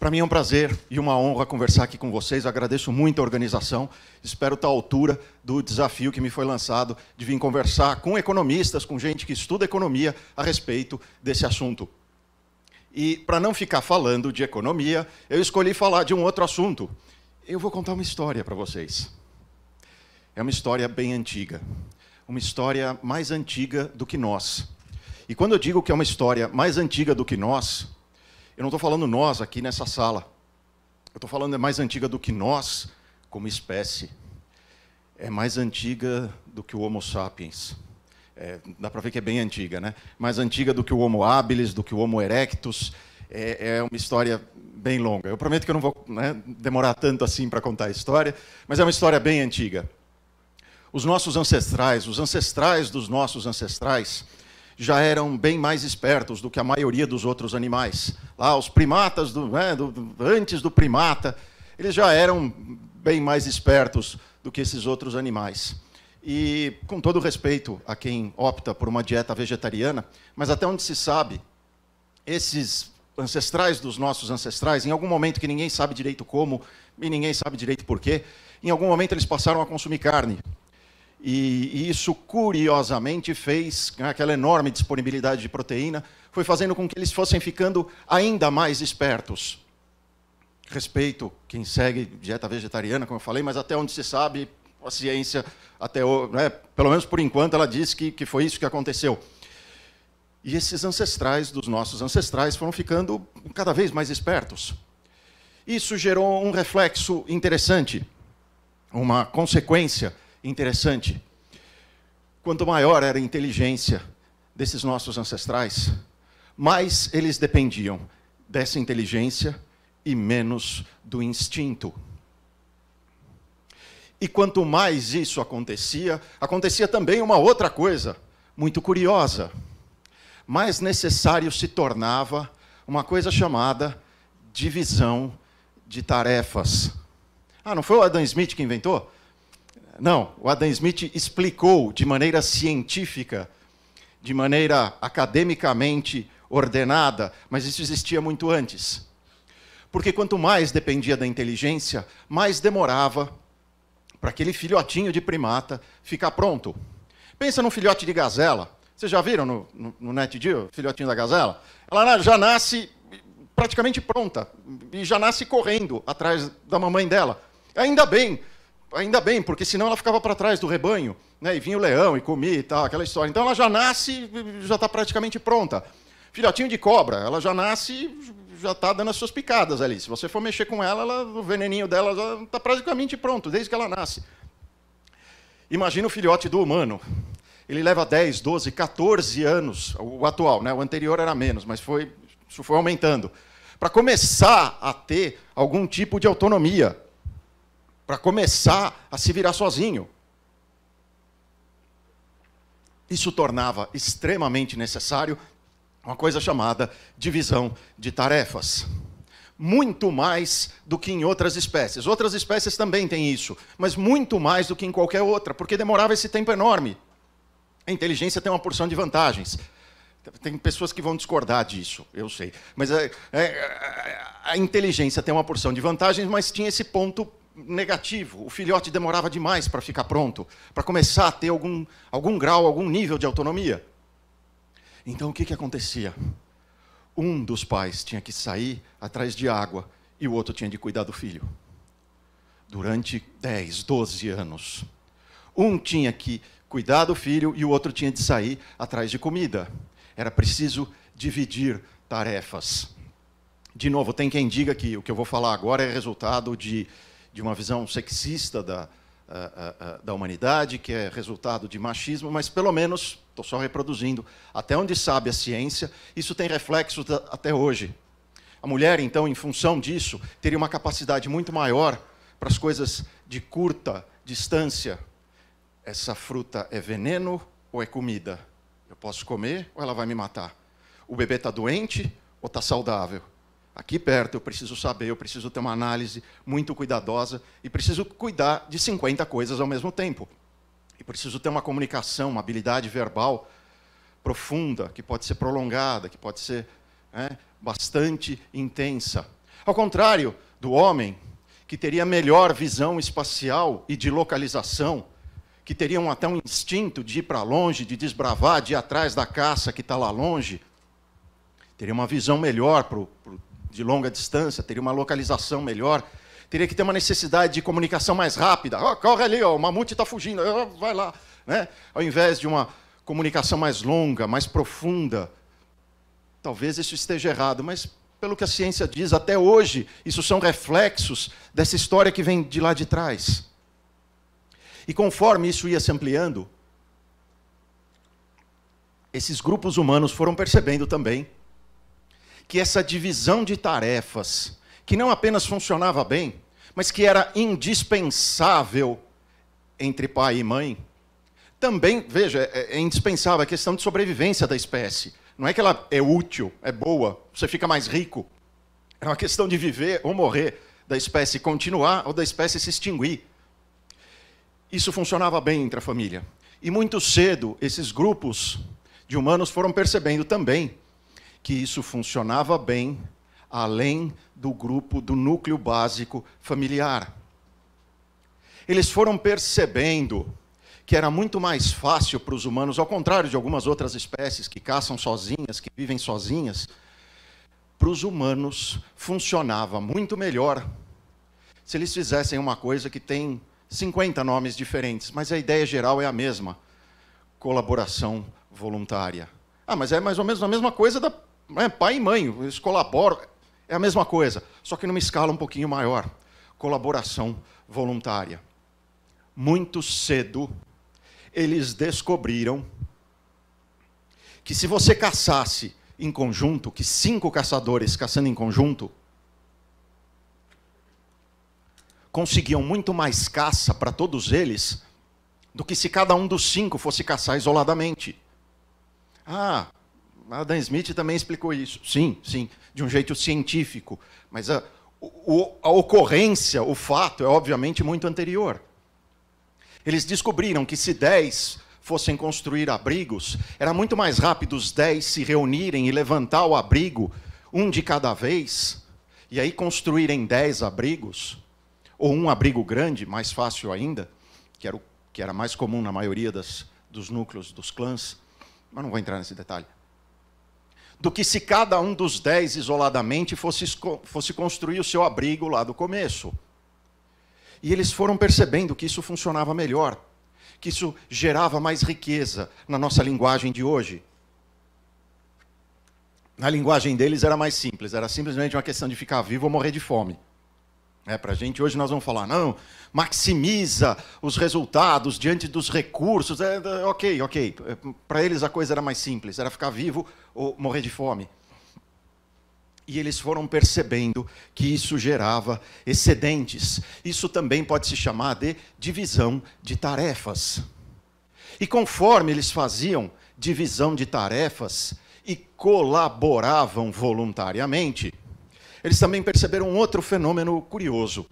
Para mim é um prazer e uma honra conversar aqui com vocês. Agradeço muito a organização. Espero estar à altura do desafio que me foi lançado de vir conversar com economistas, com gente que estuda economia a respeito desse assunto. E para não ficar falando de economia, eu escolhi falar de um outro assunto. Eu vou contar uma história para vocês. É uma história bem antiga. Uma história mais antiga do que nós. E quando eu digo que é uma história mais antiga do que nós, eu não estou falando nós aqui nessa sala. Eu estou falando é mais antiga do que nós como espécie. É mais antiga do que o Homo sapiens. É, dá para ver que é bem antiga, né? Mais antiga do que o Homo habilis, do que o Homo erectus. É, é uma história bem longa. Eu prometo que eu não vou né, demorar tanto assim para contar a história, mas é uma história bem antiga. Os nossos ancestrais, os ancestrais dos nossos ancestrais, já eram bem mais espertos do que a maioria dos outros animais. Lá, os primatas, do, né, do, antes do primata, eles já eram bem mais espertos do que esses outros animais. E, com todo respeito a quem opta por uma dieta vegetariana, mas até onde se sabe, esses ancestrais dos nossos ancestrais, em algum momento que ninguém sabe direito como e ninguém sabe direito porquê, em algum momento eles passaram a consumir carne. E, isso, curiosamente, fez aquela enorme disponibilidade de proteína, foi fazendo com que eles fossem ficando ainda mais espertos. Respeito quem segue dieta vegetariana, como eu falei, mas até onde se sabe, a ciência, até né, pelo menos por enquanto, ela diz que, que foi isso que aconteceu. E esses ancestrais dos nossos ancestrais foram ficando cada vez mais espertos. Isso gerou um reflexo interessante, uma consequência interessante. Quanto maior era a inteligência desses nossos ancestrais, mais eles dependiam dessa inteligência e menos do instinto. E quanto mais isso acontecia, acontecia também uma outra coisa muito curiosa. Mais necessário se tornava uma coisa chamada divisão de tarefas. Ah, não foi o Adam Smith que inventou? Não, o Adam Smith explicou de maneira científica, de maneira academicamente ordenada, mas isso existia muito antes. Porque quanto mais dependia da inteligência, mais demorava para aquele filhotinho de primata ficar pronto. Pensa num filhote de gazela. Vocês já viram no, no, no o filhotinho da gazela? Ela já nasce praticamente pronta e já nasce correndo atrás da mamãe dela. Ainda bem, ainda bem, porque senão ela ficava para trás do rebanho, né? E vinha o leão e comia e tal, aquela história. Então ela já nasce, já está praticamente pronta. Filhotinho de cobra, ela já nasce, já está dando as suas picadas ali. Se você for mexer com ela, ela o veneninho dela já está praticamente pronto, desde que ela nasce. Imagina o filhote do humano. Ele leva 10, 12, 14 anos, o atual, né? o anterior era menos, mas foi, isso foi aumentando, para começar a ter algum tipo de autonomia para começar a se virar sozinho. Isso tornava extremamente necessário uma coisa chamada divisão de tarefas. Muito mais do que em outras espécies. Outras espécies também têm isso, mas muito mais do que em qualquer outra, porque demorava esse tempo enorme. A inteligência tem uma porção de vantagens. Tem pessoas que vão discordar disso, eu sei. Mas é, é, a inteligência tem uma porção de vantagens, mas tinha esse ponto negativo. O filhote demorava demais para ficar pronto, para começar a ter algum, algum grau, algum nível de autonomia. Então o que, que acontecia? Um dos pais tinha que sair atrás de água e o outro tinha de cuidar do filho. Durante 10, 12 anos. Um tinha que cuidar do filho e o outro tinha de sair atrás de comida. Era preciso dividir tarefas. De novo, tem quem diga que o que eu vou falar agora é resultado de de uma visão sexista da, a, a, da humanidade, que é resultado de machismo, mas pelo menos, estou só reproduzindo, até onde sabe a ciência, isso tem reflexos da, até hoje. A mulher, então, em função disso, teria uma capacidade muito maior para as coisas de curta distância. Essa fruta é veneno ou é comida? Eu posso comer ou ela vai me matar? O bebê está doente ou está saudável? aqui perto, eu preciso saber, eu preciso ter uma análise muito cuidadosa e preciso cuidar de 50 coisas ao mesmo tempo. E preciso ter uma comunicação, uma habilidade verbal profunda, que pode ser prolongada, que pode ser é, bastante intensa. Ao contrário do homem, que teria melhor visão espacial e de localização, que um até um instinto de ir para longe, de desbravar, de ir atrás da caça que está lá longe, teria uma visão melhor para o de longa distância, teria uma localização melhor, teria que ter uma necessidade de comunicação mais rápida. Oh, corre ali, oh, o mamute está fugindo, oh, vai lá. Né? Ao invés de uma comunicação mais longa, mais profunda. Talvez isso esteja errado, mas pelo que a ciência diz até hoje, isso são reflexos dessa história que vem de lá de trás. E conforme isso ia se ampliando, esses grupos humanos foram percebendo também que essa divisão de tarefas, que não apenas funcionava bem, mas que era indispensável entre pai e mãe, também, veja, é, é, indispensável a questão de sobrevivência da espécie. Não é que ela é útil, é boa, você fica mais rico. É uma questão de viver ou morrer, da espécie continuar ou da espécie se extinguir. Isso funcionava bem entre a família. E muito cedo, esses grupos de humanos foram percebendo também que isso funcionava bem além do grupo do núcleo básico familiar. Eles foram percebendo que era muito mais fácil para os humanos, ao contrário de algumas outras espécies que caçam sozinhas, que vivem sozinhas, para os humanos funcionava muito melhor se eles fizessem uma coisa que tem 50 nomes diferentes, mas a ideia geral é a mesma: colaboração voluntária. Ah, mas é mais ou menos a mesma coisa da é, pai e mãe, eles colaboram, é a mesma coisa, só que numa escala um pouquinho maior. Colaboração voluntária. Muito cedo, eles descobriram que se você caçasse em conjunto, que cinco caçadores caçando em conjunto, conseguiam muito mais caça para todos eles do que se cada um dos cinco fosse caçar isoladamente. Ah, Adam Smith também explicou isso. Sim, sim, de um jeito científico. Mas a, o, a ocorrência, o fato, é obviamente muito anterior. Eles descobriram que se 10 fossem construir abrigos, era muito mais rápido os 10 se reunirem e levantar o abrigo, um de cada vez, e aí construírem 10 abrigos, ou um abrigo grande, mais fácil ainda, que era, o, que era mais comum na maioria das, dos núcleos dos clãs, mas não vou entrar nesse detalhe do que se cada um dos dez isoladamente fosse, fosse construir o seu abrigo lá do começo. E eles foram percebendo que isso funcionava melhor, que isso gerava mais riqueza na nossa linguagem de hoje. Na linguagem deles era mais simples, era simplesmente uma questão de ficar vivo ou morrer de fome. É, né, para a gente, hoje nós vamos falar, não, maximiza os resultados diante dos recursos. É, é, ok, ok. Para eles a coisa era mais simples, era ficar vivo ou morrer de fome. E eles foram percebendo que isso gerava excedentes. Isso também pode se chamar de divisão de tarefas. E conforme eles faziam divisão de tarefas e colaboravam voluntariamente, eles também perceberam um outro fenômeno curioso.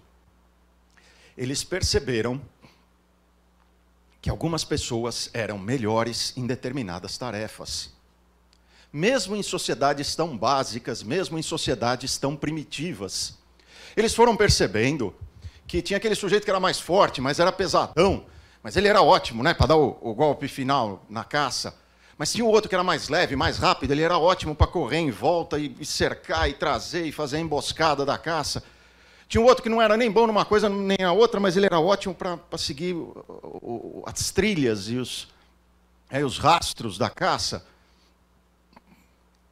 Eles perceberam que algumas pessoas eram melhores em determinadas tarefas. Mesmo em sociedades tão básicas, mesmo em sociedades tão primitivas, eles foram percebendo que tinha aquele sujeito que era mais forte, mas era pesadão, mas ele era ótimo, né, para dar o, o golpe final na caça. Mas tinha o outro que era mais leve, mais rápido, ele era ótimo para correr em volta e, cercar e trazer e fazer a emboscada da caça. Tinha um outro que não era nem bom numa coisa nem a outra, mas ele era ótimo para seguir o, o, as trilhas e os, é, os rastros da caça.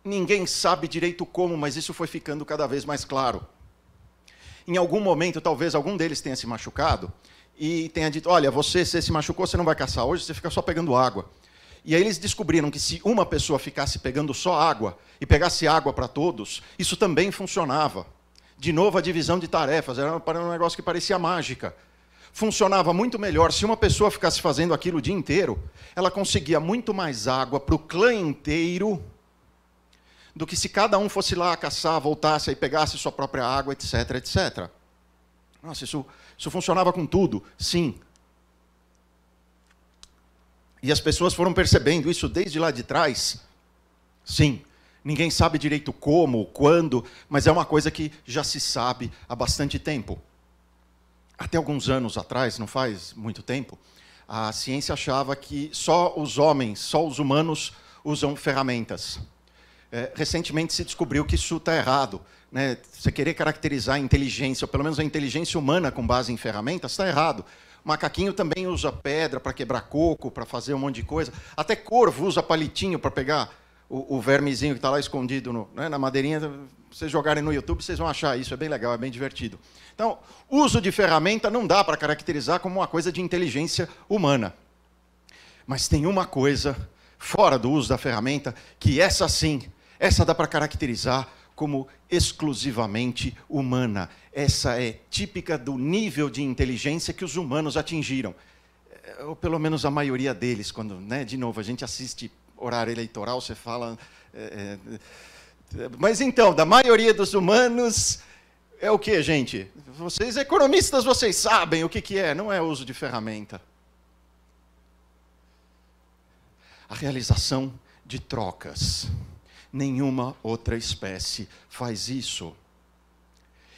Ninguém sabe direito como, mas isso foi ficando cada vez mais claro. Em algum momento, talvez algum deles tenha se machucado e tenha dito: Olha, você, você se machucou, você não vai caçar hoje, você fica só pegando água. E aí eles descobriram que se uma pessoa ficasse pegando só água e pegasse água para todos, isso também funcionava. De novo, a divisão de tarefas era um negócio que parecia mágica. Funcionava muito melhor se uma pessoa ficasse fazendo aquilo o dia inteiro, ela conseguia muito mais água para o clã inteiro do que se cada um fosse lá caçar, voltasse e pegasse sua própria água, etc, etc. Nossa, isso, isso funcionava com tudo, sim. E as pessoas foram percebendo isso desde lá de trás. Sim, ninguém sabe direito como, quando, mas é uma coisa que já se sabe há bastante tempo. Até alguns anos atrás, não faz muito tempo, a ciência achava que só os homens, só os humanos usam ferramentas. É, recentemente se descobriu que isso está errado. Né? Você querer caracterizar a inteligência, ou pelo menos a inteligência humana com base em ferramentas, está errado. Macaquinho também usa pedra para quebrar coco, para fazer um monte de coisa. Até corvo usa palitinho para pegar o, o, vermezinho que está lá escondido no, né, na madeirinha. Vocês jogarem no YouTube, vocês vão achar isso. É bem legal, é bem divertido. Então, uso de ferramenta não dá para caracterizar como uma coisa de inteligência humana. Mas tem uma coisa, fora do uso da ferramenta, que essa sim, essa dá para caracterizar como exclusivamente humana. Essa é típica do nível de inteligência que os humanos atingiram, é, ou pelo menos a maioria deles. Quando, né, de novo, a gente assiste horário eleitoral, você fala. É, é... é mas então, da maioria dos humanos é o que, gente? Vocês economistas, vocês sabem o que, que é, não é uso de ferramenta. A realização de trocas nenhuma outra espécie faz isso.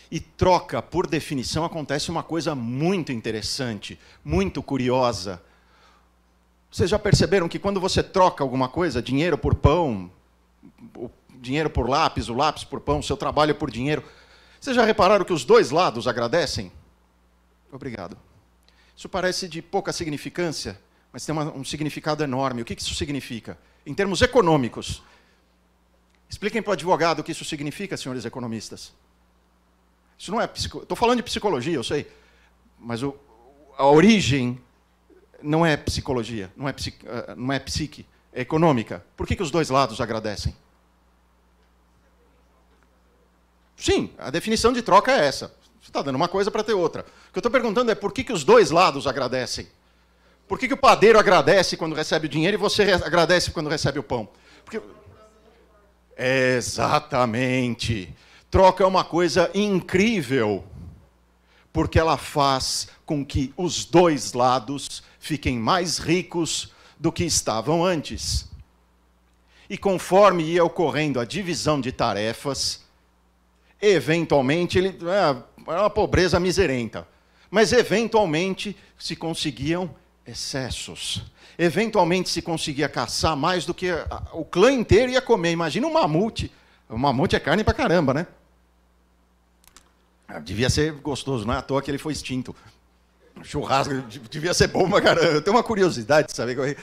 E troca, por definição, acontece uma coisa muito interessante, muito curiosa. Vocês já perceberam que quando você troca alguma coisa, dinheiro por pão, dinheiro por lápis, o lápis por pão, seu trabalho é por dinheiro, vocês já repararam que os dois lados agradecem? Obrigado. Isso parece de pouca significância, mas tem uma, um significado enorme. O que isso significa? Em termos econômicos, Expliquem para o advogado o que isso significa, senhores economistas. Isso não é psicologia. Estou falando de psicologia, eu sei, mas o... a origem não é psicologia, não é, psique, eh, não é psique, é econômica. Por que, que os dois lados agradecem? Sim, a definição de troca é essa. Você está dando uma coisa para ter outra. O que eu estou perguntando é por que, que os dois lados agradecem? Por que, que o padeiro agradece quando recebe o dinheiro e você agradece quando recebe o pão? Porque Exatamente. Troca é uma coisa incrível, porque ela faz com que os dois lados fiquem mais ricos do que estavam antes. E conforme ia ocorrendo a divisão de tarefas, eventualmente ele é, era uma pobreza miserenta, mas eventualmente se conseguiam excessos. Eventualmente se conseguia caçar mais do que o clã inteiro ia comer. Imagina um mamute. O mamute é carne pra caramba, né? Ah, devia ser gostoso, não é à toa que ele foi extinto. Churrasco devia ser bom pra caramba. Eu tenho uma curiosidade de saber. Eu,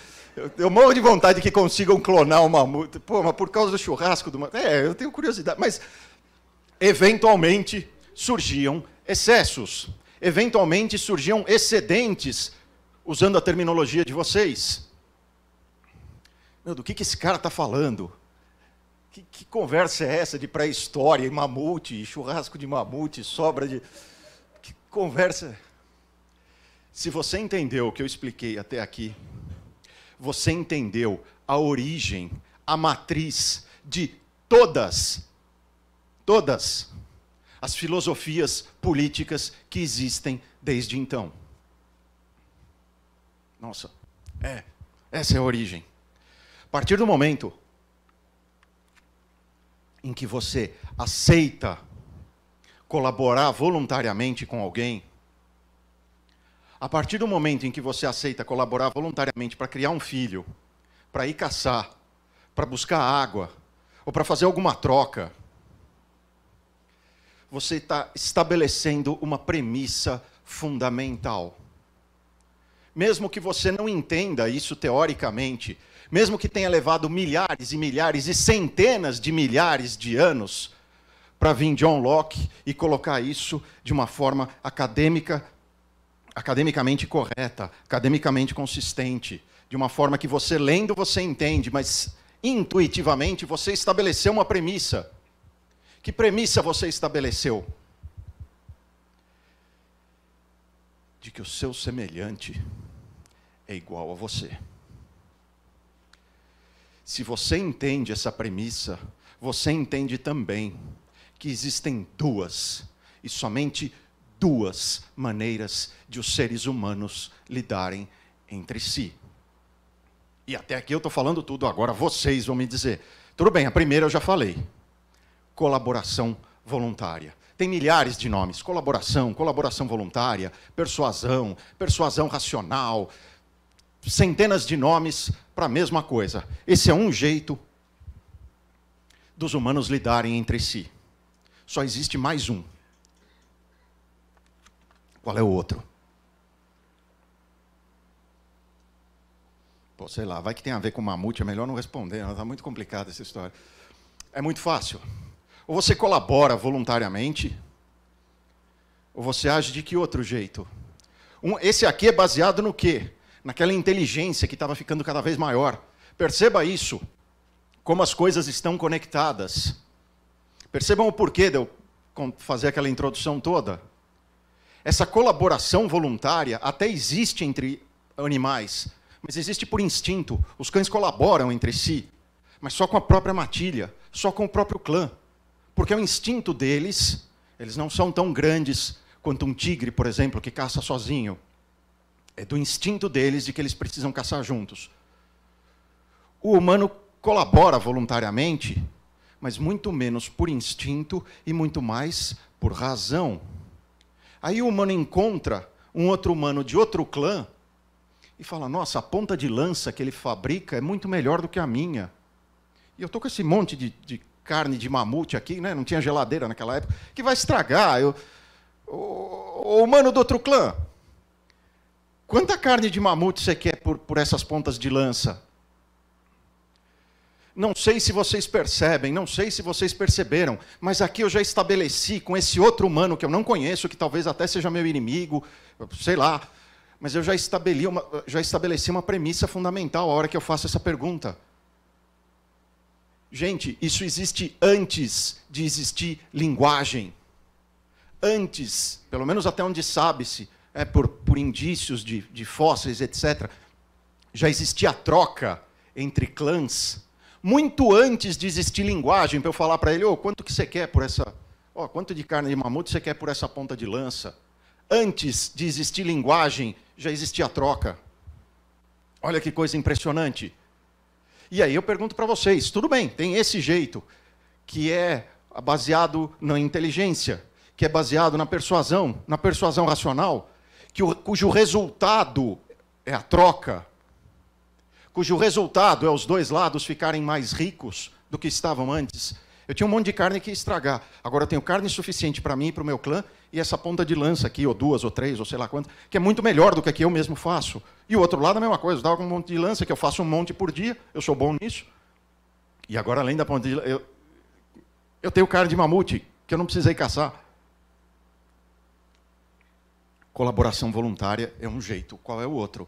eu, eu morro de vontade que consigam clonar o mamute. Pô, mas por causa do churrasco do mamute. É, eu tenho curiosidade. Mas, eventualmente, surgiam excessos. Eventualmente surgiam excedentes usando a terminologia de vocês. Meu, do que, que esse cara está falando? Que, que, conversa é essa de pré-história e mamute, churrasco de mamute, sobra de. Que conversa. Se você entendeu o que eu expliquei até aqui, você entendeu a origem, a matriz de todas, todas as filosofias políticas que existem desde então. Nossa, é, essa é a origem. A partir do momento em que você aceita colaborar voluntariamente com alguém, a partir do momento em que você aceita colaborar voluntariamente para criar um filho, para ir caçar, para buscar água, ou para fazer alguma troca, você está estabelecendo uma premissa fundamental mesmo que você não entenda isso teoricamente, mesmo que tenha levado milhares e milhares e centenas de milhares de anos para vir John Locke e colocar isso de uma forma acadêmica, academicamente correta, academicamente consistente, de uma forma que você lendo você entende, mas intuitivamente você estabeleceu uma premissa. Que premissa você estabeleceu? De que o seu semelhante é igual a você. Se você entende essa premissa, você entende também que existem duas, e somente duas maneiras de os seres humanos lidarem entre si. E até aqui eu estou falando tudo, agora vocês vão me dizer. Tudo bem, a primeira eu já falei. Colaboração voluntária. Tem milhares de nomes: colaboração, colaboração voluntária, persuasão, persuasão racional, centenas de nomes para a mesma coisa. Esse é um jeito dos humanos lidarem entre si. Só existe mais um. Qual é o outro? Pô, sei lá, vai que tem a ver com mamute, é melhor não responder, está muito complicada essa história. É muito fácil. Ou você colabora voluntariamente, ou você age de que outro jeito? Um, esse aqui é baseado no quê? naquela inteligência que estava ficando cada vez maior. Perceba isso, como as coisas estão conectadas. Percebam o porquê de eu fazer aquela introdução toda. Essa colaboração voluntária até existe entre animais, mas existe por instinto. Os cães colaboram entre si, mas só com a própria matilha, só com o próprio clã. Porque é o instinto deles, eles não são tão grandes quanto um tigre, por exemplo, que caça sozinho é do instinto deles de que eles precisam caçar juntos. O humano colabora voluntariamente, mas muito menos por instinto e muito mais por razão. Aí o humano encontra um outro humano de outro clã e fala: Nossa, a ponta de lança que ele fabrica é muito melhor do que a minha. E eu estou com esse monte de, de, carne de mamute aqui, né? não tinha geladeira naquela época, que vai estragar. Eu... O, o humano do outro clã Quanta carne de mamute você quer por, por essas pontas de lança? Não sei se vocês percebem, não sei se vocês perceberam, mas aqui eu já estabeleci com esse outro humano que eu não conheço, que talvez até seja meu inimigo, sei lá, mas eu já estabeleci uma, já estabeleci uma premissa fundamental a hora que eu faço essa pergunta. Gente, isso existe antes de existir linguagem. Antes, pelo menos até onde sabe-se, é, por, por indícios de, de fósseis, etc., já existia troca entre clãs muito antes de existir linguagem, para eu falar para ele, oh, quanto que você quer por essa. Oh, quanto de carne de mamute você quer por essa ponta de lança? Antes de existir linguagem, já existia troca. Olha que coisa impressionante. E aí eu pergunto para vocês: tudo bem, tem esse jeito, que é baseado na inteligência, que é baseado na persuasão, na persuasão racional, que o, cujo resultado é a troca, cujo resultado é os dois lados ficarem mais ricos do que estavam antes. Eu tinha um monte de carne que ia estragar. Agora eu tenho carne suficiente para mim e para o meu clã, e essa ponta de lança aqui, ou duas, ou três, ou sei lá quantas, que é muito melhor do que a que eu mesmo faço. E o outro lado, é a mesma coisa. Eu estava com um monte de lança, que eu faço um monte por dia, eu sou bom nisso. E agora, além da ponta de lança, eu, eu tenho carne de mamute, que eu não precisei caçar. Colaboração voluntária é um jeito, qual é o outro?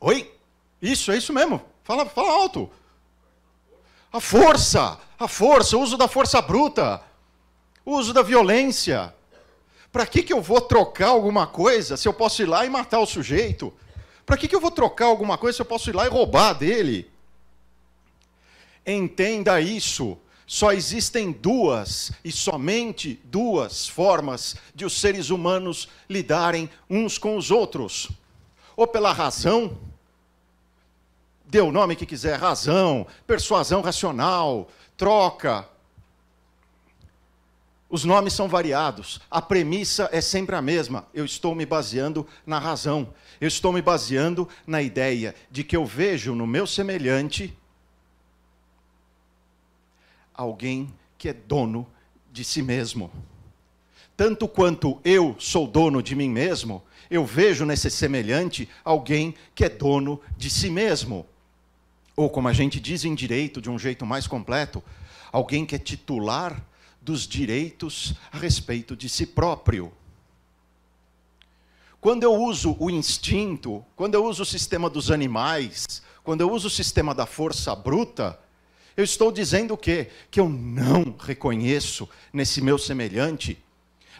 Oi? Isso, é isso mesmo. Fala, fala alto. A força, a força, o uso da força bruta, o uso da violência. Para que, que eu vou trocar alguma coisa se eu posso ir lá e matar o sujeito? Para que, que eu vou trocar alguma coisa se eu posso ir lá e roubar dele? Entenda isso. Só existem duas e somente duas formas de os seres humanos lidarem uns com os outros. Ou pela razão, dê o nome que quiser, razão, persuasão racional, troca. Os nomes são variados, a premissa é sempre a mesma. Eu estou me baseando na razão, eu estou me baseando na ideia de que eu vejo no meu semelhante alguém que é dono de si mesmo. Tanto quanto eu sou dono de mim mesmo, eu vejo nesse semelhante alguém que é dono de si mesmo. Ou, como a gente diz em direito, de um jeito mais completo, alguém que é titular dos direitos a respeito de si próprio. Quando eu uso o instinto, quando eu uso o sistema dos animais, quando eu uso o sistema da força bruta, eu estou dizendo o quê? Que eu não reconheço nesse meu semelhante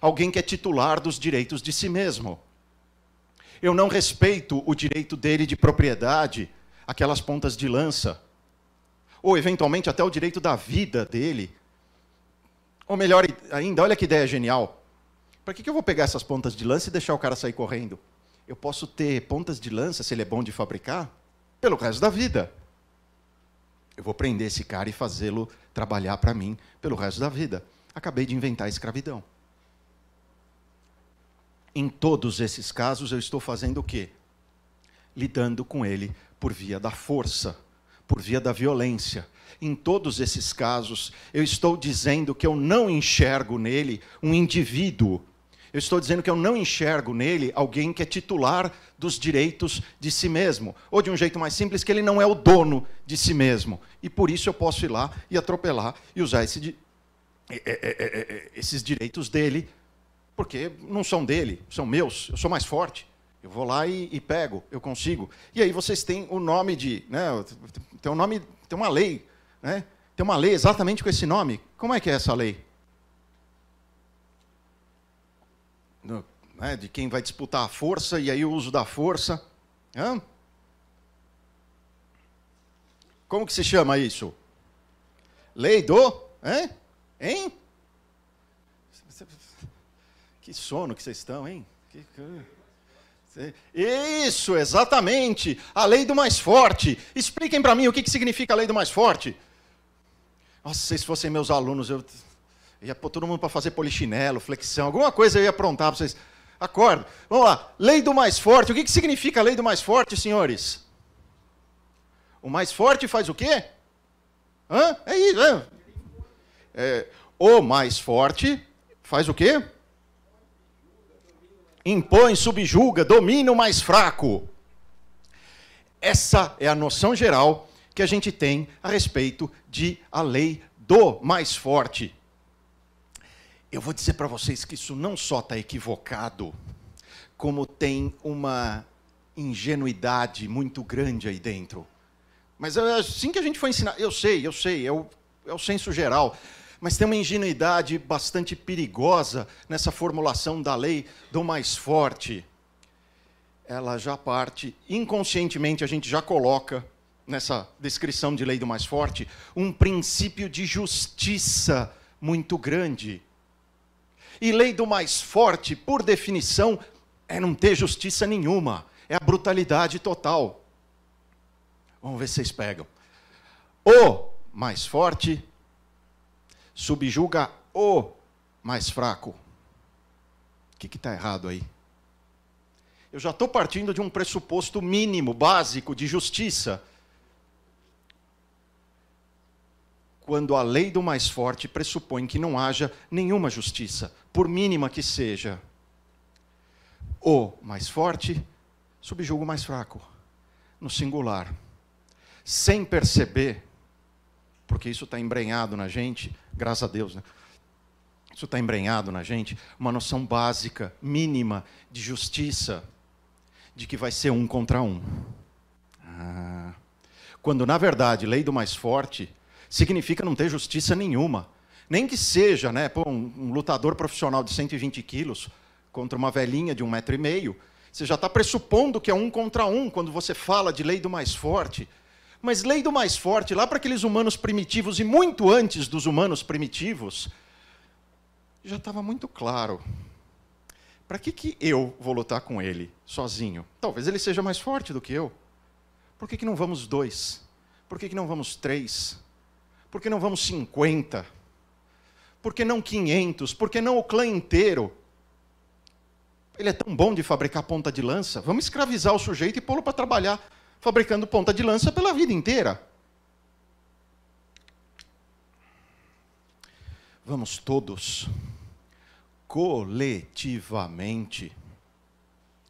alguém que é titular dos direitos de si mesmo. Eu não respeito o direito dele de propriedade, aquelas pontas de lança, ou eventualmente até o direito da vida dele. Ou melhor ainda, olha que ideia genial. Para que eu vou pegar essas pontas de lança e deixar o cara sair correndo? Eu posso ter pontas de lança, se ele é bom de fabricar, pelo resto da vida. Eu vou prender esse cara e fazê-lo trabalhar para mim pelo resto da vida. Acabei de inventar a escravidão. Em todos esses casos, eu estou fazendo o quê? Lidando com ele por via da força, por via da violência. Em todos esses casos, eu estou dizendo que eu não enxergo nele um indivíduo eu estou dizendo que eu não enxergo nele alguém que é titular dos direitos de si mesmo. Ou, de um jeito mais simples, que ele não é o dono de si mesmo. E por isso eu posso ir lá e atropelar e usar esse, eh, eh, eh, esses direitos dele, porque não são dele, são meus, eu sou mais forte. Eu vou lá e, e pego, eu consigo. E aí vocês têm o nome de. Né, tem um nome, tem uma lei. Né, tem uma lei exatamente com esse nome. Como é que é essa lei? do, né, de quem vai disputar a força e aí o uso da força. Hã? Como que se chama isso? Lei do. Hein? Hein? Que sono que vocês estão, hein? Que... Isso, exatamente. A lei do mais forte. Expliquem para mim o que, que significa a lei do mais forte. Nossa, se fossem meus alunos, eu ia pôr todo mundo para fazer polichinelo, flexão, alguma coisa eu ia aprontar para vocês. Acordo. Vamos lá. Lei do mais forte. O que, que significa a lei do mais forte, senhores? O mais forte faz o quê? Hã? É isso. Hã? É. é, o mais forte faz o quê? Impõe, subjuga, domina o mais fraco. Essa é a noção geral que a gente tem a respeito de a lei do mais forte. Eu vou dizer para vocês que isso não só está equivocado, como tem uma ingenuidade muito grande aí dentro. Mas é assim que a gente foi ensinar. Eu sei, eu sei, é o, é o senso geral. Mas tem uma ingenuidade bastante perigosa nessa formulação da lei do mais forte. Ela já parte, inconscientemente, a gente já coloca nessa descrição de lei do mais forte um princípio de justiça muito grande e lei do mais forte, por definição, é não ter justiça nenhuma, é a brutalidade total. Vamos ver se vocês pegam. O mais forte subjuga o mais fraco. O que está errado aí? Eu já estou partindo de um pressuposto mínimo, básico, de justiça quando a lei do mais forte pressupõe que não haja nenhuma justiça, por mínima que seja. O mais forte subjuga o mais fraco, no singular. Sem perceber, porque isso está embrenhado na gente, graças a Deus, né? Isso está embrenhado na gente, uma noção básica, mínima, de justiça, de que vai ser um contra um. Ah. Quando, na verdade, lei do mais forte significa não ter justiça nenhuma. Nem que seja né, pô, um, um lutador profissional de 120 quilos contra uma velhinha de um metro e meio. Você já está pressupondo que é um contra um quando você fala de lei do mais forte. Mas lei do mais forte, lá para aqueles humanos primitivos e muito antes dos humanos primitivos, já estava muito claro. Para que, que eu vou lutar com ele sozinho? Talvez ele seja mais forte do que eu. Por que, que não vamos dois? Por que, que não vamos três? Por que não vamos 50? Por que não 500? Por que não o clã inteiro? Ele é tão bom de fabricar ponta de lança. Vamos escravizar o sujeito e pô-lo para trabalhar fabricando ponta de lança pela vida inteira. Vamos todos coletivamente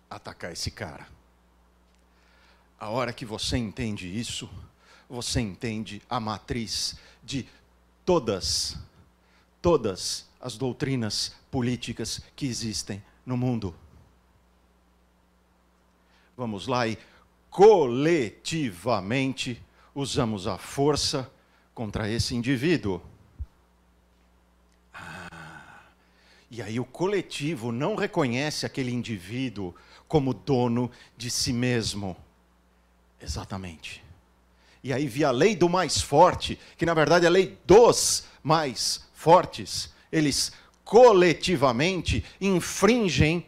atacar esse cara. A hora que você entende isso, você entende a matriz de todas, todas as doutrinas políticas que existem no mundo. Vamos lá e coletivamente usamos a força contra esse indivíduo. Ah, e aí, o coletivo não reconhece aquele indivíduo como dono de si mesmo. Exatamente. E aí via a lei do mais forte, que na verdade é a lei dos mais fortes. Eles coletivamente infringem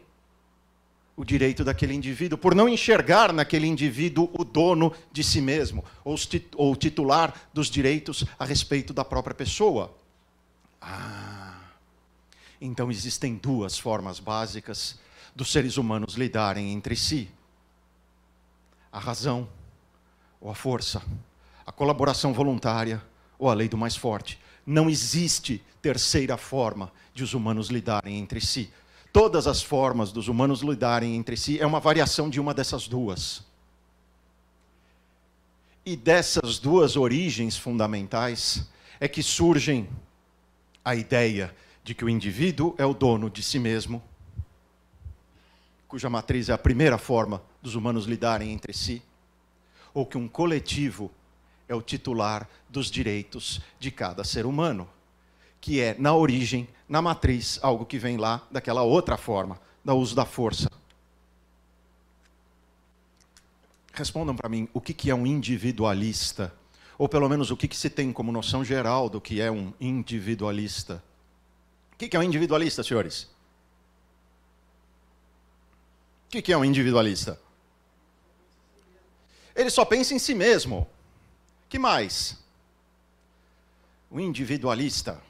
o direito daquele indivíduo, por não enxergar naquele indivíduo o dono de si mesmo, ou o titular dos direitos a respeito da própria pessoa. Ah, então existem duas formas básicas dos seres humanos lidarem entre si: a razão ou a força a colaboração voluntária ou a lei do mais forte. Não existe terceira forma de os humanos lidarem entre si. Todas as formas dos humanos lidarem entre si é uma variação de uma dessas duas. E dessas duas origens fundamentais é que surgem a ideia de que o indivíduo é o dono de si mesmo, cuja matriz é a primeira forma dos humanos lidarem entre si, ou que um coletivo é o titular dos direitos de cada ser humano, que é, na origem, na matriz, algo que vem lá daquela outra forma, do uso da força. Respondam para mim, o que é um individualista? Ou pelo menos o que se tem como noção geral do que é um individualista? O que é um individualista, senhores? O que é um individualista? Ele só pensa em si mesmo. Que mais? O individualista.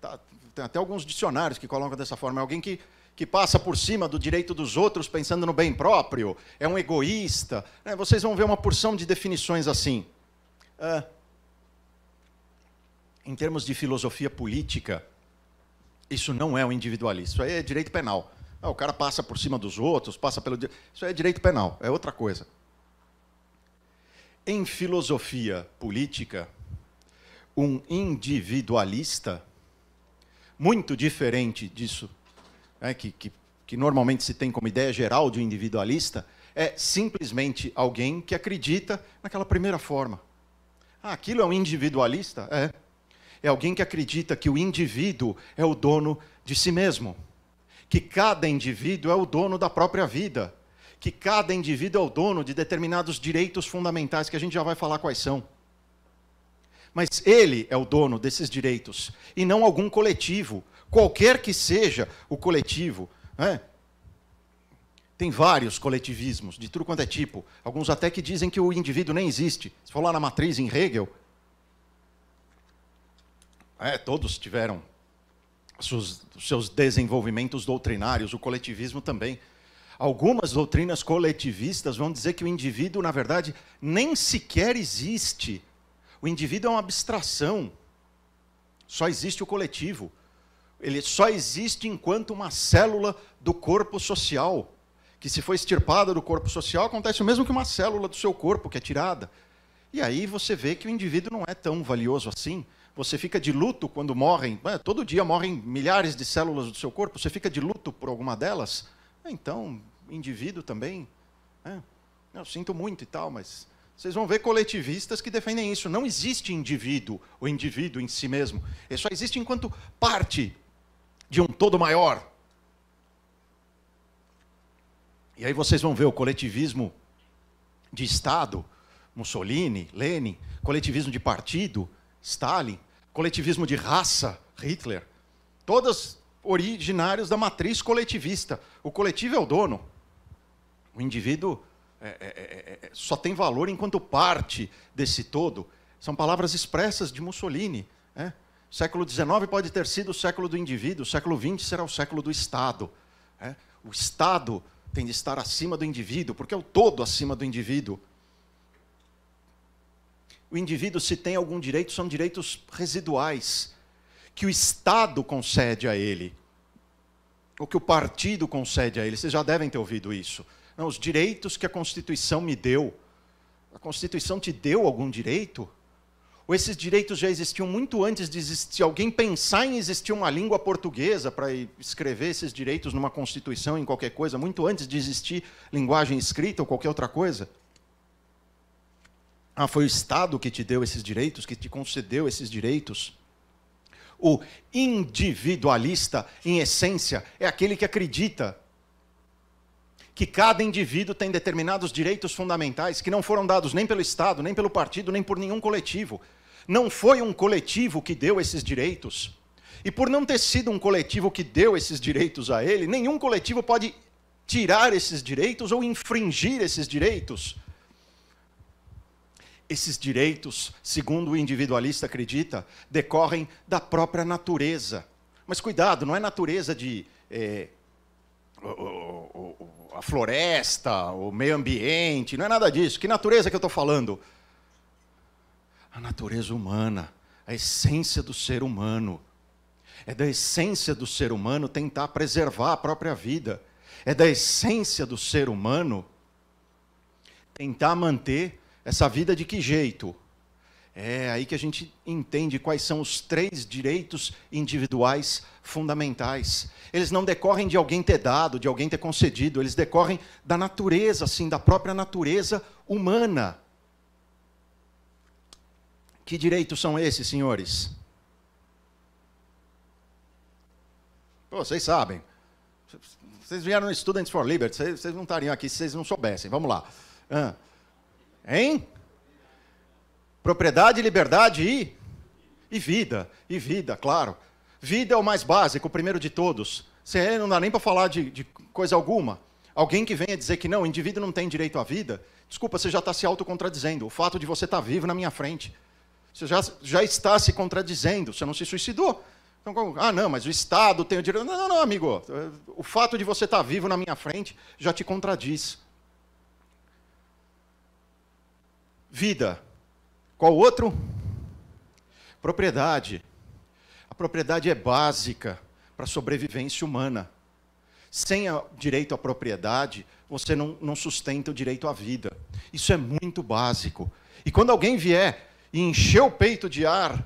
Tá, tem até alguns dicionários que colocam dessa forma. É alguém que, que passa por cima do direito dos outros pensando no bem próprio. É um egoísta. É, vocês vão ver uma porção de definições assim. É, em termos de filosofia política, isso não é o um individualista. Isso aí é direito penal. É, o cara passa por cima dos outros, passa pelo. Isso aí é direito penal, é outra coisa. Em filosofia política, um individualista, muito diferente disso né, que, que, que normalmente se tem como ideia geral de individualista, é simplesmente alguém que acredita naquela primeira forma. Ah, aquilo é um individualista? É. É alguém que acredita que o indivíduo é o dono de si mesmo, que cada indivíduo é o dono da própria vida que cada indivíduo é o dono de determinados direitos fundamentais, que a gente já vai falar quais são. Mas ele é o dono desses direitos, e não algum coletivo, qualquer que seja o coletivo. Né? Tem vários coletivismos, de tudo quanto é tipo. Alguns até que dizem que o indivíduo nem existe. Se for lá na matriz, em Hegel, é, todos tiveram seus, seus desenvolvimentos doutrinários, o coletivismo também. Algumas doutrinas coletivistas vão dizer que o indivíduo, na verdade, nem sequer existe. O indivíduo é uma abstração. Só existe o coletivo. Ele só existe enquanto uma célula do corpo social. Que, se for extirpada do corpo social, acontece o mesmo que uma célula do seu corpo que é tirada. E aí você vê que o indivíduo não é tão valioso assim. Você fica de luto quando morrem. É, todo dia morrem milhares de células do seu corpo. Você fica de luto por alguma delas. Então, indivíduo também. É, eu sinto muito e tal, mas vocês vão ver coletivistas que defendem isso. Não existe indivíduo, o indivíduo em si mesmo. Ele só existe enquanto parte de um todo maior. E aí vocês vão ver o coletivismo de Estado, Mussolini, Lenin, coletivismo de partido, Stalin, coletivismo de raça, Hitler. Todas originários da matriz coletivista. O coletivo é o dono. O indivíduo é é, é, é, é, só tem valor enquanto parte desse todo. São palavras expressas de Mussolini. Né? O século XIX pode ter sido o século do indivíduo, o século XX será o século do Estado. Né? O Estado tem de estar acima do indivíduo, porque é o todo acima do indivíduo. O indivíduo, se tem algum direito, são direitos residuais que o Estado concede a ele, ou que o partido concede a ele. Vocês já devem ter ouvido isso. Não, os direitos que a Constituição me deu. A Constituição te deu algum direito? Ou esses direitos já existiam muito antes de existir, alguém pensar em existir uma língua portuguesa para escrever esses direitos numa Constituição, em qualquer coisa, muito antes de existir linguagem escrita ou qualquer outra coisa? Ah, foi o Estado que te deu esses direitos, que te concedeu esses direitos. O individualista, em essência, é aquele que acredita que cada indivíduo tem determinados direitos fundamentais que não foram dados nem pelo Estado, nem pelo partido, nem por nenhum coletivo. Não foi um coletivo que deu esses direitos. E por não ter sido um coletivo que deu esses direitos a ele, nenhum coletivo pode tirar esses direitos ou infringir esses direitos. Esses direitos, segundo o individualista acredita, decorrem da própria natureza. Mas cuidado, não é natureza de. É, o, o, o, a floresta, o meio ambiente, não é nada disso. Que natureza que eu estou falando? A natureza humana, a essência do ser humano. É da essência do ser humano tentar preservar a própria vida. É da essência do ser humano tentar manter essa vida de que jeito? É aí que a gente entende quais são os três direitos individuais fundamentais. Eles não decorrem de alguém ter dado, de alguém ter concedido, eles decorrem da natureza, assim, da própria natureza humana. Que direitos são esses, senhores? Pô, vocês sabem. Vocês vieram no Students for Liberty, vocês não estariam aqui se vocês não soubessem. Vamos lá. Hein? Propriedade, liberdade e. E vida. E vida, claro. Vida é o mais básico, o primeiro de todos. Você não dá nem para falar de, de coisa alguma. Alguém que venha dizer que não, o indivíduo não tem direito à vida, desculpa, você já está se autocontradizendo. O fato de você estar tá vivo na minha frente. Você já, já está se contradizendo, você não se suicidou. Então, como, ah, não, mas o Estado tem o direito. Não, não, não, amigo. O fato de você estar tá vivo na minha frente já te contradiz. Vida. Qual outro? Propriedade. A propriedade é básica para a sobrevivência humana. Sem o direito à propriedade, você não, não sustenta o direito à vida. Isso é muito básico. E quando alguém vier e encher o peito de ar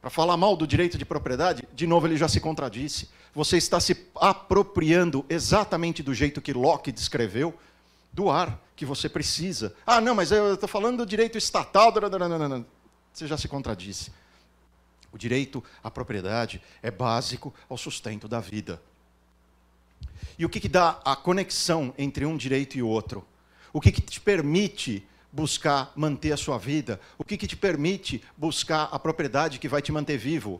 para falar mal do direito de propriedade, de novo ele já se contradisse. Você está se apropriando exatamente do jeito que Locke descreveu do ar que você precisa. Ah, não, mas eu estou falando do direito estatal. Você já se contradisse. O direito à propriedade é básico ao sustento da vida. E o que, que dá a conexão entre um direito e outro? O que, que te permite buscar manter a sua vida? O que, que te permite buscar a propriedade que vai te manter vivo?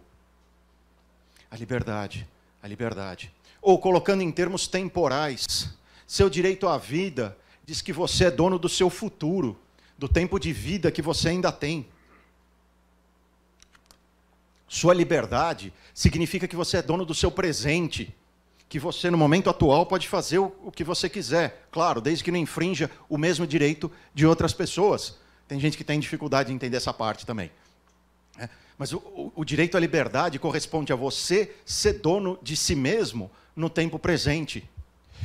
A liberdade. A liberdade. Ou, colocando em termos temporais, seu direito à vida diz que você é dono do seu futuro, do tempo de vida que você ainda tem. Sua liberdade significa que você é dono do seu presente, que você, no momento atual, pode fazer o que você quiser, claro, desde que não infrinja o mesmo direito de outras pessoas. Tem gente que tem dificuldade de entender essa parte também. Né? Mas o, o, o direito à liberdade corresponde a você ser dono de si mesmo no tempo presente.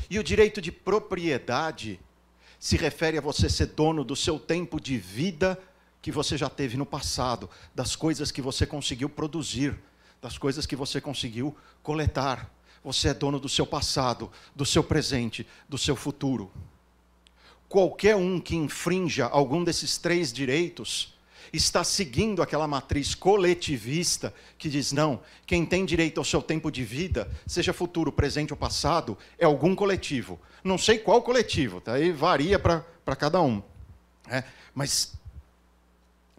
E o direito de propriedade se refere a você ser dono do seu tempo de vida que você já teve no passado, das coisas que você conseguiu produzir, das coisas que você conseguiu coletar. Você é dono do seu passado, do seu presente, do seu futuro. Qualquer um que infrinja algum desses três direitos está seguindo aquela matriz coletivista que diz: não, quem tem direito ao seu tempo de vida, seja futuro, presente ou passado, é algum coletivo. Não sei qual coletivo, tá? aí varia para cada um. Né? Mas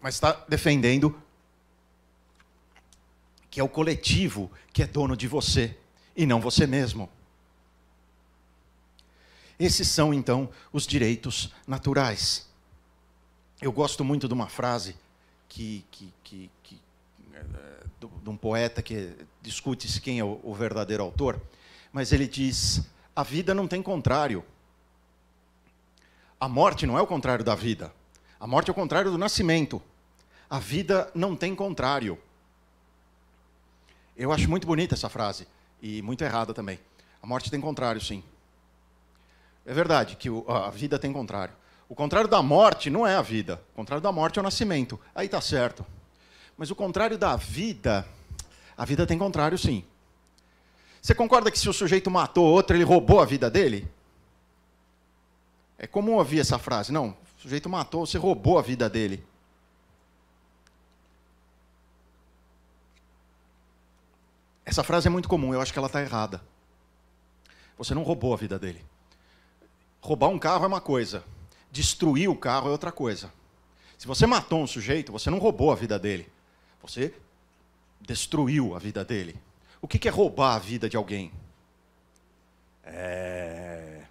está defendendo que é o coletivo que é dono de você e não você mesmo. Esses são, então, os direitos naturais. Eu gosto muito de uma frase que, que, que, que eh, de um poeta que discute-se quem é o verdadeiro autor, mas ele diz: a vida não tem contrário. A morte não é o contrário da vida. A morte é o contrário do nascimento. A vida não tem contrário. Eu acho muito bonita essa frase e muito errada também. A morte tem contrário, sim. É verdade que a vida tem contrário. O contrário da morte não é a vida. O contrário da morte é o nascimento. Aí tá certo. Mas o contrário da vida, a vida tem contrário, sim. Você concorda que se o sujeito matou outro, ele roubou a vida dele? É comum ouvir essa frase. Não, o sujeito matou, você roubou a vida dele. Essa frase é muito comum, eu acho que ela está errada. Você não roubou a vida dele. Roubar um carro é uma coisa, Destruir o carro é outra coisa. Se você matou um sujeito, você não roubou a vida dele. Você destruiu a vida dele. O que é roubar a vida de alguém? É.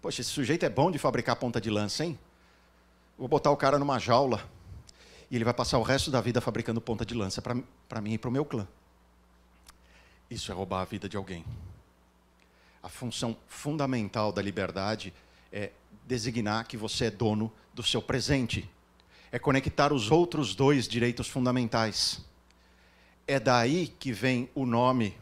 Poxa, esse sujeito é bom de fabricar ponta de lança, hein? Vou botar o cara numa jaula e ele vai passar o resto da vida fabricando ponta de lança para mim e para o meu clã. Isso é roubar a vida de alguém. A função fundamental da liberdade é designar que você é dono do seu presente. É conectar os outros dois direitos fundamentais. É daí que vem o nome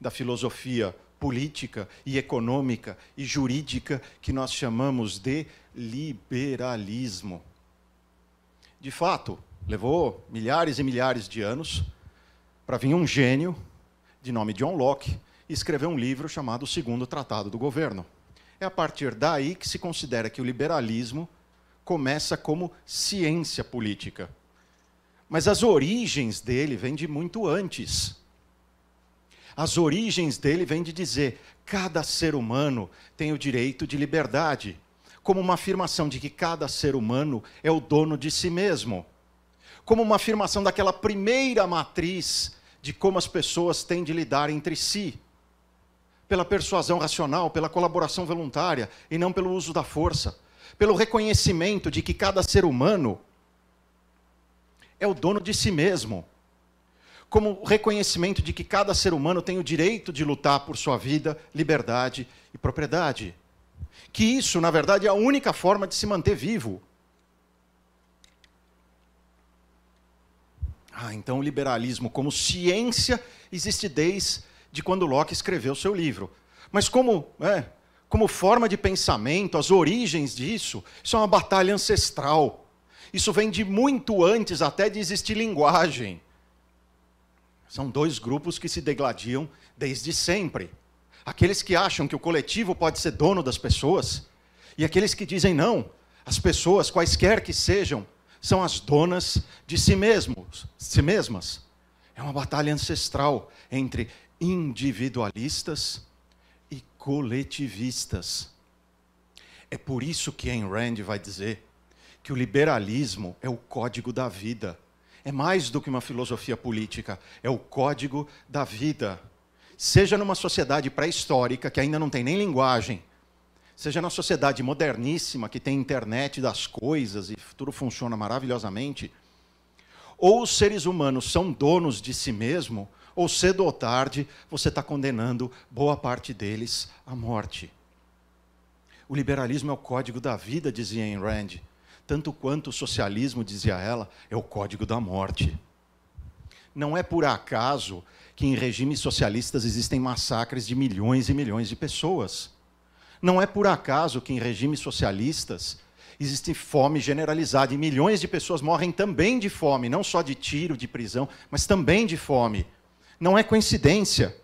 da filosofia política e econômica e jurídica que nós chamamos de liberalismo. De fato, levou milhares e milhares de anos para vir um gênio de nome John Locke escrever um livro chamado O Segundo Tratado do Governo. É a partir daí que se considera que o liberalismo começa como ciência política. Mas as origens dele vêm de muito antes. As origens dele vêm de dizer: cada ser humano tem o direito de liberdade, como uma afirmação de que cada ser humano é o dono de si mesmo, como uma afirmação daquela primeira matriz de como as pessoas têm de lidar entre si pela persuasão racional, pela colaboração voluntária e não pelo uso da força, pelo reconhecimento de que cada ser humano é o dono de si mesmo, como reconhecimento de que cada ser humano tem o direito de lutar por sua vida, liberdade e propriedade. Que isso, na verdade, é a única forma de se manter vivo. Ah, então o liberalismo como ciência existe desde de quando Locke escreveu seu livro. Mas como, é, como forma de pensamento, as origens disso, isso é uma batalha ancestral. Isso vem de muito antes até de existir linguagem. São dois grupos que se degladiam desde sempre. Aqueles que acham que o coletivo pode ser dono das pessoas, e aqueles que dizem não, as pessoas, quaisquer que sejam, são as donas de si mesmos, si mesmas. É uma batalha ancestral entre individualistas e coletivistas. É por isso que Ayn Rand vai dizer que o liberalismo é o código da vida. É mais do que uma filosofia política, é o código da vida. Seja numa sociedade pré-histórica, que ainda não tem nem linguagem, seja na sociedade moderníssima, que tem internet das coisas e tudo funciona maravilhosamente, ou os seres humanos são donos de si mesmos ou cedo ou tarde, você está condenando boa parte deles à morte. O liberalismo é o código da vida, dizia Ayn Rand, tanto quanto o socialismo, dizia ela, é o código da morte. Não é por acaso que em regimes socialistas existem massacres de milhões e milhões de pessoas. Não é por acaso que em regimes socialistas existe fome generalizada e milhões de pessoas morrem também de fome, não só de tiro, de prisão, mas também de fome. Não é coincidência.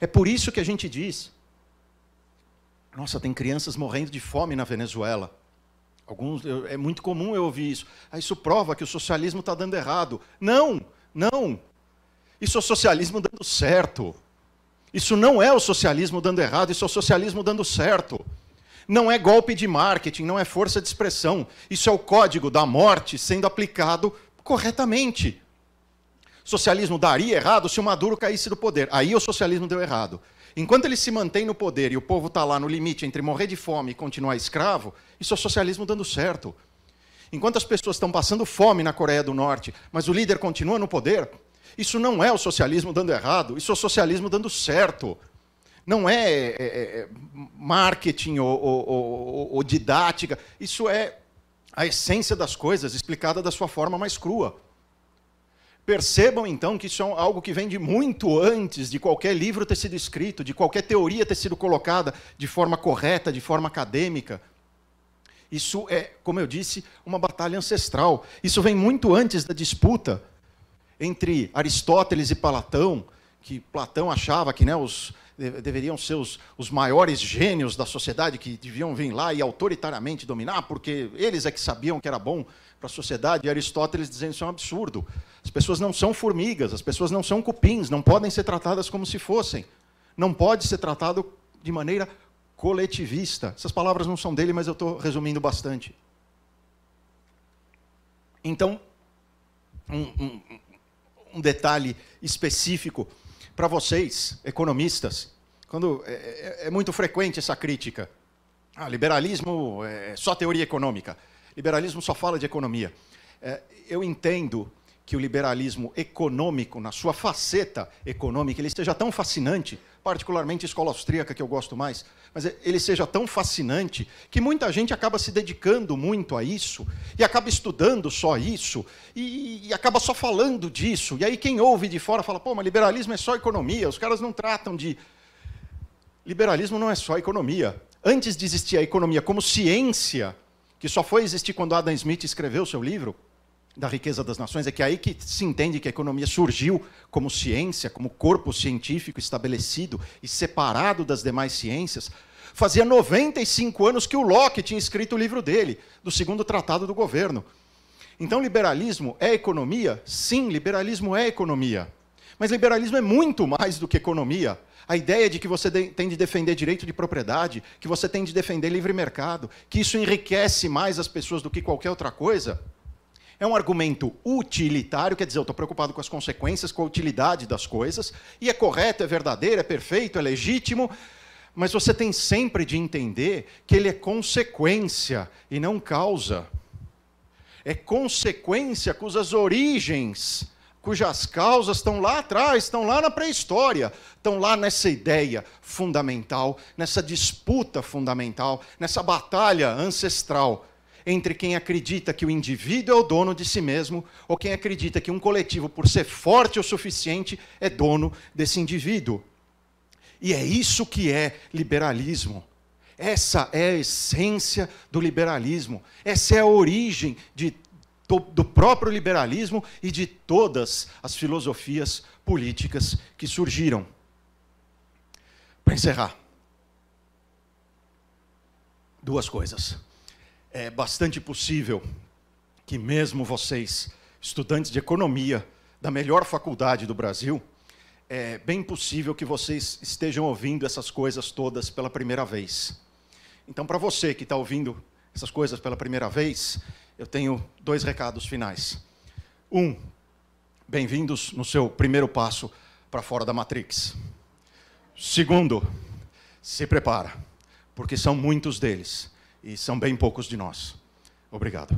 É por isso que a gente diz: nossa, tem crianças morrendo de fome na Venezuela. Alguns, é muito comum eu ouvir isso. Ah, isso prova que o socialismo está dando errado. Não, não. Isso é o socialismo dando certo. Isso não é o socialismo dando errado, isso é o socialismo dando certo. Não é golpe de marketing, não é força de expressão. Isso é o código da morte sendo aplicado corretamente. Socialismo daria errado se o Maduro caísse do poder. Aí o socialismo deu errado. Enquanto ele se mantém no poder e o povo está lá no limite entre morrer de fome e continuar escravo, isso é socialismo dando certo. Enquanto as pessoas estão passando fome na Coreia do Norte, mas o líder continua no poder, isso não é o socialismo dando errado, isso é o socialismo dando certo. Não é, é, é, é marketing ou, ou, ou, ou didática, isso é a essência das coisas explicada da sua forma mais crua. Percebam então que isso é algo que vem de muito antes de qualquer livro ter sido escrito, de qualquer teoria ter sido colocada de forma correta, de forma acadêmica. Isso é, como eu disse, uma batalha ancestral. Isso vem muito antes da disputa entre Aristóteles e Platão, que Platão achava que né, os, deveriam ser os, os, maiores gênios da sociedade que deviam vir lá e autoritariamente dominar, porque eles é que sabiam que era bom para a sociedade, e Aristóteles dizendo que isso é um absurdo. As pessoas não são formigas, as pessoas não são cupins, não podem ser tratadas como se fossem. Não pode ser tratado de maneira coletivista. Essas palavras não são dele, mas eu estou resumindo bastante. Então, um, um, um detalhe específico para vocês, economistas, quando é, é, é, muito frequente essa crítica. Ah, liberalismo é só teoria econômica. Liberalismo só fala de economia. É, eu entendo que o liberalismo econômico, na sua faceta econômica, ele seja tão fascinante, particularmente a escola austríaca, que eu gosto mais, mas ele seja tão fascinante que muita gente acaba se dedicando muito a isso e acaba estudando só isso e, e acaba só falando disso. E aí quem ouve de fora fala: pô, mas liberalismo é só economia, os caras não tratam de. Liberalismo não é só economia. Antes de existir a economia como ciência, que só foi existir quando Adam Smith escreveu seu livro, da riqueza das nações, é que é aí que se entende que a economia surgiu como ciência, como corpo científico estabelecido e separado das demais ciências. Fazia 95 anos que o Locke tinha escrito o livro dele, do segundo tratado do governo. Então, liberalismo é economia? Sim, liberalismo é economia. Mas liberalismo é muito mais do que economia. A ideia de que você tem de defender direito de propriedade, que você tem de defender livre mercado, que isso enriquece mais as pessoas do que qualquer outra coisa, é um argumento utilitário, quer dizer, eu estou preocupado com as consequências, com a utilidade das coisas, e é correto, é verdadeiro, é perfeito, é legítimo, mas você tem sempre de entender que ele é consequência e não causa. É consequência cujas origens cujas causas estão lá atrás, estão lá na pré-história, estão lá nessa ideia fundamental, nessa disputa fundamental, nessa batalha ancestral entre quem acredita que o indivíduo é o dono de si mesmo ou quem acredita que um coletivo, por ser forte o suficiente, é dono desse indivíduo. E é isso que é liberalismo. Essa é a essência do liberalismo. Essa é a origem de, do, do próprio liberalismo e de todas as filosofias políticas que surgiram. Para encerrar, duas coisas é bastante possível que mesmo vocês, estudantes de economia da melhor faculdade do Brasil, é bem possível que vocês estejam ouvindo essas coisas todas pela primeira vez. Então, para você que está ouvindo essas coisas pela primeira vez, eu tenho dois recados finais. Um, bem-vindos no seu primeiro passo para fora da Matrix. Segundo, se prepara, porque são muitos deles e são bem poucos de nós. Obrigado.